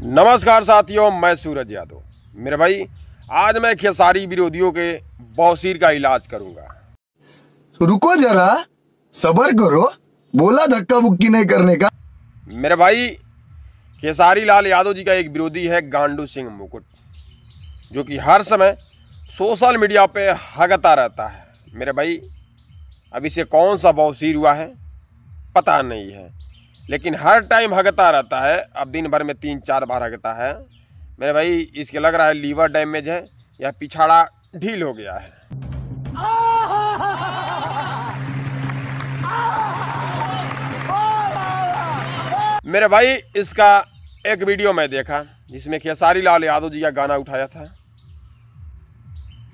नमस्कार साथियों मैं सूरज यादव मेरे भाई आज मैं खेसारी विरोधियों के बौसीर का इलाज करूंगा तो रुको जरा सबर करो बोला धक्का मुक्की नहीं करने का मेरे भाई खेसारी लाल यादव जी का एक विरोधी है गांडू सिंह मुकुट जो कि हर समय सोशल मीडिया पे हगता रहता है मेरे भाई अब इसे कौन सा बौसीर हुआ है पता नहीं है लेकिन हर टाइम हगता रहता है अब दिन भर में तीन चार बार हगता है मेरे भाई इसके लग रहा है लीवर डैमेज है या पिछाड़ा ढील हो गया है मेरे भाई इसका एक वीडियो मैं देखा जिसमें खेसारी लाल यादव जी का गाना उठाया था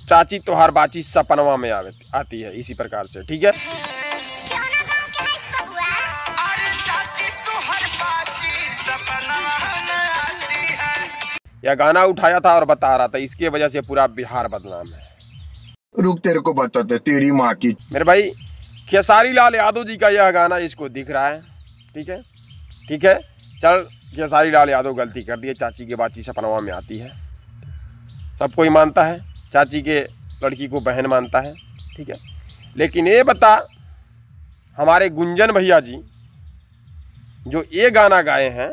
चाची तोहार बाची सपनवा में आती है इसी प्रकार से ठीक है यह गाना उठाया था और बता रहा था इसकी वजह से पूरा बिहार बदनाम है रुक तेरे को बताते तेरी माँ की मेरे भाई खेसारी लाल यादव जी का यह गाना इसको दिख रहा है ठीक है ठीक है चल खेसारी लाल यादव गलती कर दिए चाची के बाची सपनवा में आती है सब कोई मानता है चाची के लड़की को बहन मानता है ठीक है लेकिन ये बता हमारे गुंजन भैया जी जो ये गाना गाए हैं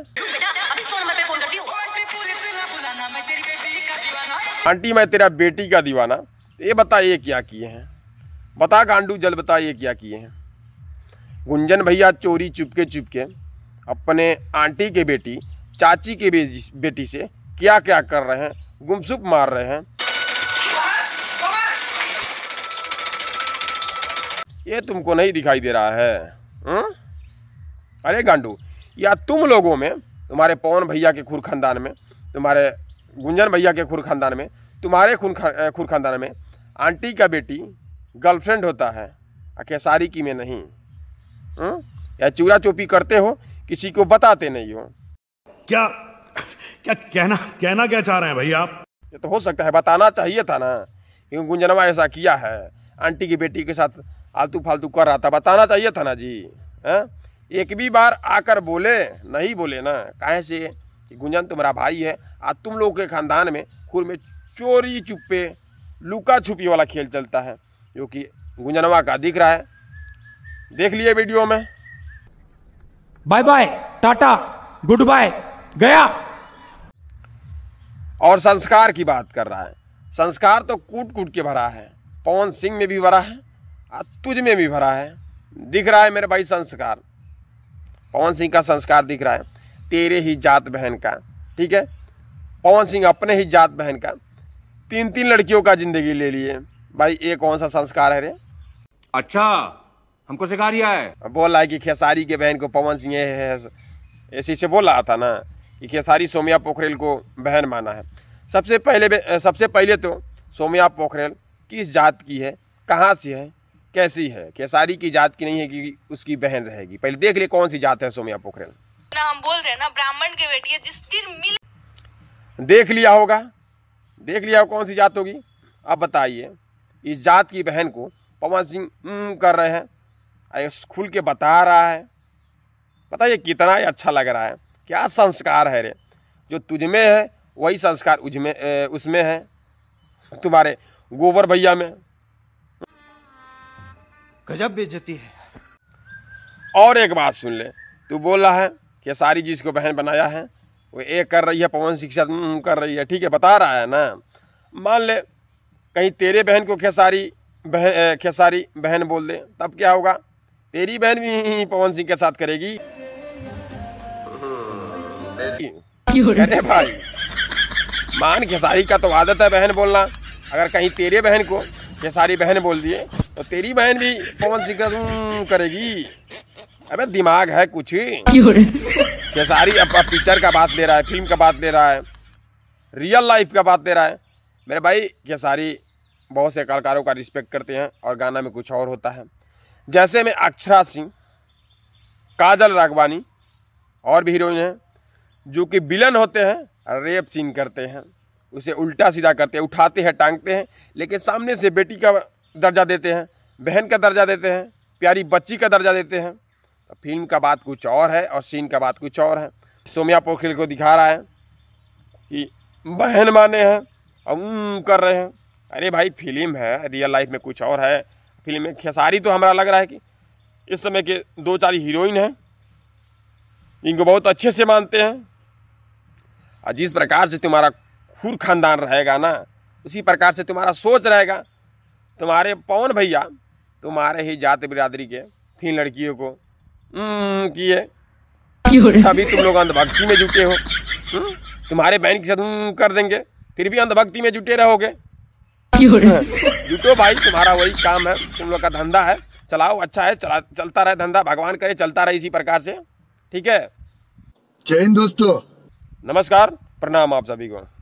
आंटी मैं तेरा बेटी का दीवाना ये बता ये क्या किए हैं बता गांडू जल बता ये क्या किए हैं गुंजन भैया चोरी चुपके चुपके अपने आंटी के बेटी चाची के बेटी से क्या क्या कर रहे हैं गुमसुप मार रहे हैं ये तुमको नहीं दिखाई दे रहा है हुँ? हम्म? अरे गांडू या तुम लोगों में तुम्हारे पवन भैया के खुर खानदान में तुम्हारे गुंजन भैया के खुर खानदान में तुम्हारे खुन खुर खानदान में आंटी का बेटी गर्लफ्रेंड होता है अकेसारी की में नहीं हुँ? हम्म? या चूरा चोपी करते हो किसी को बताते नहीं हो क्या क्या कहना कहना क्या चाह रहे हैं भैया आप ये तो हो सकता है बताना चाहिए था ना क्योंकि गुंजनवा ऐसा किया है आंटी की बेटी के साथ आलतू फालतू कर रहा था बताना चाहिए था ना जी है? एक भी बार आकर बोले नहीं बोले ना कहे से कि गुंजन तुम्हारा भाई है आज तुम लोगों के खानदान में खुर में चोरी चुप्पे लुका छुपी वाला खेल चलता है जो कि गुंजनवा का दिख रहा है देख लिए वीडियो में bye bye tata good bye गया और संस्कार की बात कर रहा है संस्कार तो कूट कूट के भरा है पवन सिंह में भी भरा है और तुझ में भी भरा है दिख रहा है मेरे भाई संस्कार पवन सिंह का संस्कार दिख रहा है तेरे ही जात बहन का ठीक है पवन सिंह अपने ही जात बहन का तीन तीन लड़कियों का जिंदगी ले लिए भाई ये कौन सा संस्कार है रे अच्छा हमको सिखा रिया है बोला कि खेसारी के बहन को पवन सिंह ऐसी से रहा था ना कि खेसारी सोमिया पोखरेल को बहन माना है सबसे पहले सबसे पहले तो सोमिया पोखरेल किस जात की है कहाँ से है कैसी है खेसारी की जात की नहीं है कि उसकी बहन रहेगी पहले देख ले कौन सी जात है सोमिया पोखरेल ना हम बोल रहे हैं ना ब्राह्मण के बेटी है जिस दिन मिल देख लिया होगा देख लिया कौन सी जात होगी अब बताइए इस जात की बहन को पवन सिंह कर रहे हैं खुल के बता रहा है बताइए कितना ही अच्छा लग रहा है क्या संस्कार है रे जो तुझमें है वही संस्कार उजमें उसमें है तुम्हारे गोबर भैया में गजब बेचती है और एक बात सुन ले तू बोल रहा है खेसारी जी इसको बहन बनाया है वो ए कर रही है पवन शिक्षा कर रही है ठीक है बता रहा है ना मान ले कहीं तेरे बहन को खेसारी बहन खेसारी बहन बोल दे तब क्या होगा तेरी बहन भी पवन सिंह के साथ करेगी अरे भाई मान खेसारी का तो आदत है बहन बोलना अगर कहीं तेरे बहन को खेसारी बहन बोल दिए तो तेरी बहन भी पवन सिंह करेगी अबे दिमाग है कुछ ही खेसारी अब, पिक्चर का बात ले रहा है फिल्म का बात ले रहा है रियल लाइफ का बात ले रहा है मेरे भाई खेसारी बहुत से कलाकारों का रिस्पेक्ट करते हैं और गाना में कुछ और होता है जैसे में अक्षरा सिंह काजल राघवानी और भी हीरोइन हैं जो कि विलन होते हैं रेप सीन करते हैं उसे उल्टा सीधा करते हैं उठाते हैं टांगते हैं लेकिन सामने से बेटी का दर्जा देते हैं बहन का दर्जा देते हैं प्यारी बच्ची का दर्जा देते हैं फिल्म का बात कुछ और है और सीन का बात कुछ और है सोमिया पोखरिल को दिखा रहा है कि बहन माने हैं और कर रहे हैं अरे भाई फिल्म है रियल लाइफ में कुछ और है फिल्म में खेसारी तो हमारा लग रहा है कि इस समय के दो चार हीरोइन हैं इनको बहुत अच्छे से मानते हैं और जिस प्रकार से तुम्हारा खुर खानदान रहेगा ना उसी प्रकार से तुम्हारा सोच रहेगा तुम्हारे पवन भैया तुम्हारे ही जात बिरादरी के तीन लड़कियों को हम्म, की है अभी तुम लोग अंधभक्ति में जुटे हो हम्म, तुम्हारे बहन की साथ कर देंगे फिर भी अंधभक्ति में जुटे रहोगे हम्म, जुटो भाई तुम्हारा वही काम है तुम लोग का धंधा है चलाओ अच्छा है चला चलता रहे धंधा भगवान करे चलता रहे इसी प्रकार से ठीक है जय हिंद दोस्तों नमस्कार प्रणाम आप सभी को